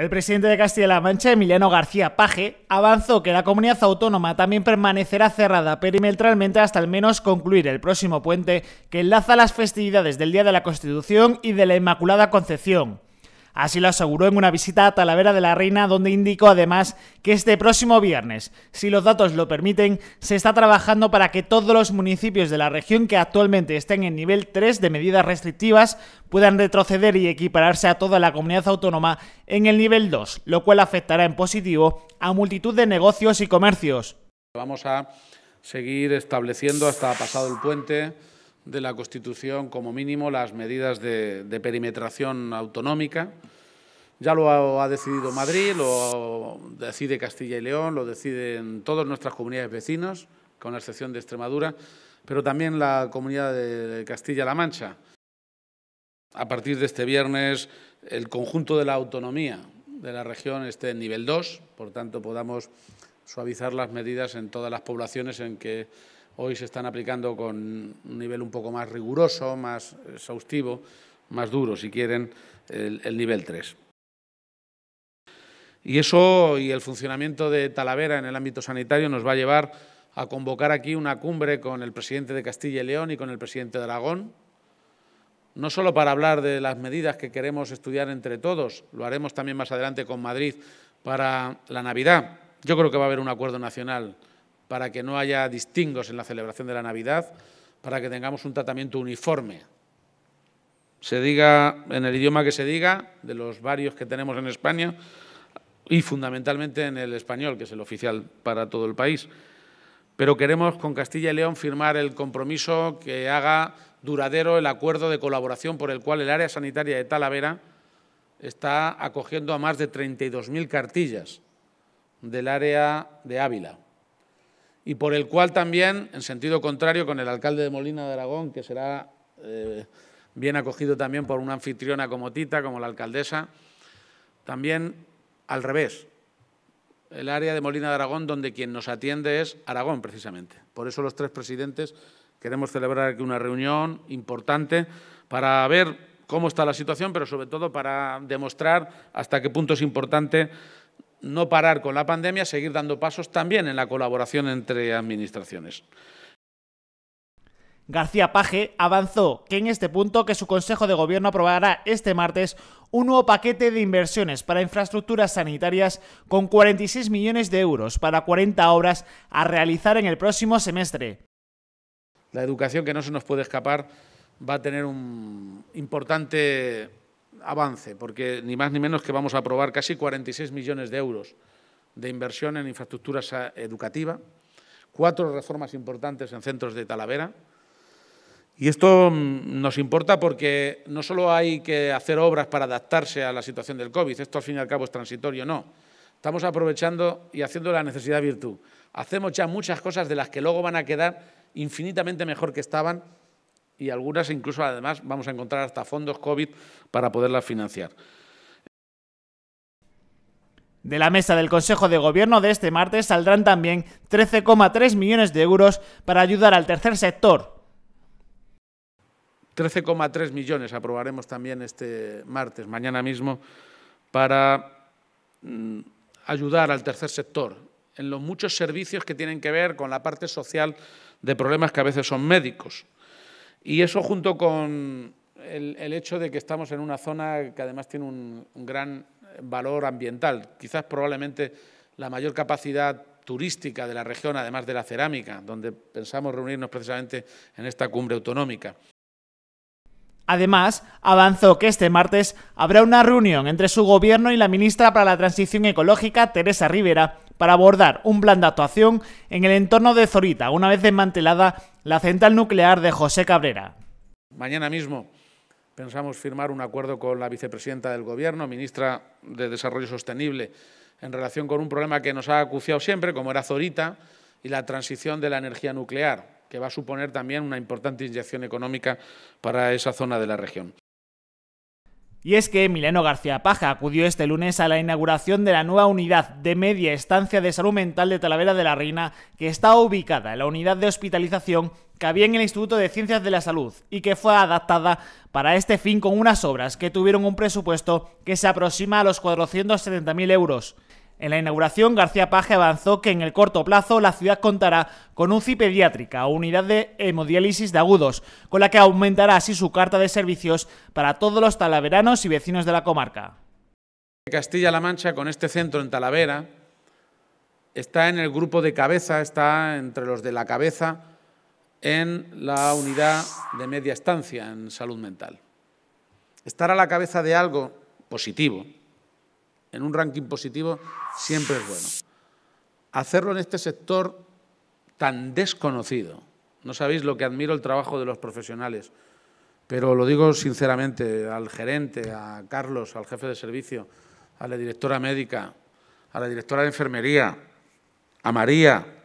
El presidente de Castilla-La Mancha, Emiliano García Paje, avanzó que la comunidad autónoma también permanecerá cerrada perimetralmente hasta al menos concluir el próximo puente que enlaza las festividades del Día de la Constitución y de la Inmaculada Concepción. Así lo aseguró en una visita a Talavera de la Reina, donde indicó además que este próximo viernes, si los datos lo permiten, se está trabajando para que todos los municipios de la región que actualmente estén en nivel 3 de medidas restrictivas puedan retroceder y equipararse a toda la comunidad autónoma en el nivel 2, lo cual afectará en positivo a multitud de negocios y comercios. Vamos a seguir estableciendo hasta pasado el puente de la Constitución como mínimo las medidas de, de perimetración autonómica. Ya lo ha, decidido Madrid, lo decide Castilla y León, lo deciden todas nuestras comunidades vecinas, con la excepción de Extremadura, pero también la comunidad de Castilla-La Mancha. A partir de este viernes, el conjunto de la autonomía de la región esté en nivel 2, por tanto podamos suavizar las medidas en todas las poblaciones en que hoy se están aplicando con un nivel un poco más riguroso, más exhaustivo, más duro, si quieren, el, el nivel 3. Y eso y el funcionamiento de Talavera en el ámbito sanitario nos va a llevar a convocar aquí una cumbre con el presidente de Castilla y León y con el presidente de Aragón, no solo para hablar de las medidas que queremos estudiar entre todos, lo haremos también más adelante con Madrid para la Navidad. Yo creo que va a haber un acuerdo nacional para que no haya distingos en la celebración de la Navidad, para que tengamos un tratamiento uniforme. Se diga en el idioma que se diga, de los varios que tenemos en España, y fundamentalmente en el español, que es el oficial para todo el país. Pero queremos con Castilla y León firmar el compromiso que haga duradero el acuerdo de colaboración por el cual el área sanitaria de Talavera está acogiendo a más de 32.000 cartillas del área de Ávila y por el cual también, en sentido contrario, con el alcalde de Molina de Aragón, que será eh, bien acogido también por una anfitriona como Tita, como la alcaldesa, también al revés. El área de Molina de Aragón, donde quien nos atiende es Aragón, precisamente. Por eso los tres presidentes queremos celebrar aquí una reunión importante para ver cómo está la situación, pero sobre todo para demostrar hasta qué punto es importante no parar con la pandemia, seguir dando pasos también en la colaboración entre administraciones. García Paje avanzó que en este punto que su Consejo de Gobierno aprobará este martes un nuevo paquete de inversiones para infraestructuras sanitarias con 46 millones de euros para 40 obras a realizar en el próximo semestre. La educación que no se nos puede escapar va a tener un importante avance, porque ni más ni menos que vamos a aprobar casi 46 millones de euros de inversión en infraestructuras educativa, cuatro reformas importantes en centros de Talavera, y esto mm, nos importa porque no solo hay que hacer obras para adaptarse a la situación del COVID, esto al fin y al cabo es transitorio, no. Estamos aprovechando y haciendo la necesidad virtud. Hacemos ya muchas cosas de las que luego van a quedar infinitamente mejor que estaban y algunas incluso además vamos a encontrar hasta fondos COVID para poderlas financiar. De la mesa del Consejo de Gobierno de este martes saldrán también 13,3 millones de euros para ayudar al tercer sector, 13,3 millones aprobaremos también este martes, mañana mismo, para mm, ayudar al tercer sector en los muchos servicios que tienen que ver con la parte social de problemas que a veces son médicos. Y eso junto con el, hecho de que estamos en una zona que además tiene un gran valor ambiental, quizás probablemente la mayor capacidad turística de la región, además de la cerámica, donde pensamos reunirnos precisamente en esta cumbre autonómica. Además, avanzó que este martes habrá una reunión entre su gobierno y la ministra para la Transición Ecológica, Teresa Rivera, para abordar un plan de actuación en el entorno de Zorita, una vez desmantelada la central nuclear de José Cabrera. Mañana mismo pensamos firmar un acuerdo con la vicepresidenta del Gobierno, ministra de Desarrollo Sostenible, en relación con un problema que nos ha acuciado siempre, como era Zorita y la transición de la energía nuclear que va a suponer también una importante inyección económica para esa zona de la región. Y es que Mileno García Paja acudió este lunes a la inauguración de la nueva unidad de media estancia de salud mental de Talavera de la Reina, que está ubicada en la unidad de hospitalización que había en el Instituto de Ciencias de la Salud y que fue adaptada para este fin con unas obras que tuvieron un presupuesto que se aproxima a los 470.000 euros. En la inauguración, García Paje avanzó que en el corto plazo la ciudad contará con UCI pediátrica o unidad de hemodiálisis de agudos, con la que aumentará así su carta de servicios para todos los talaveranos y vecinos de la comarca. Castilla-La Mancha, con este centro en Talavera, está en el grupo de cabeza, está entre los de la cabeza en la unidad de media estancia en salud mental. Estar a la cabeza de algo positivo, en un ranking positivo siempre es bueno. Hacerlo en este sector tan desconocido. No sabéis lo que admiro el trabajo de los profesionales, pero lo digo sinceramente al gerente, a Carlos, al jefe de servicio, a la directora médica, a la directora de enfermería, a María,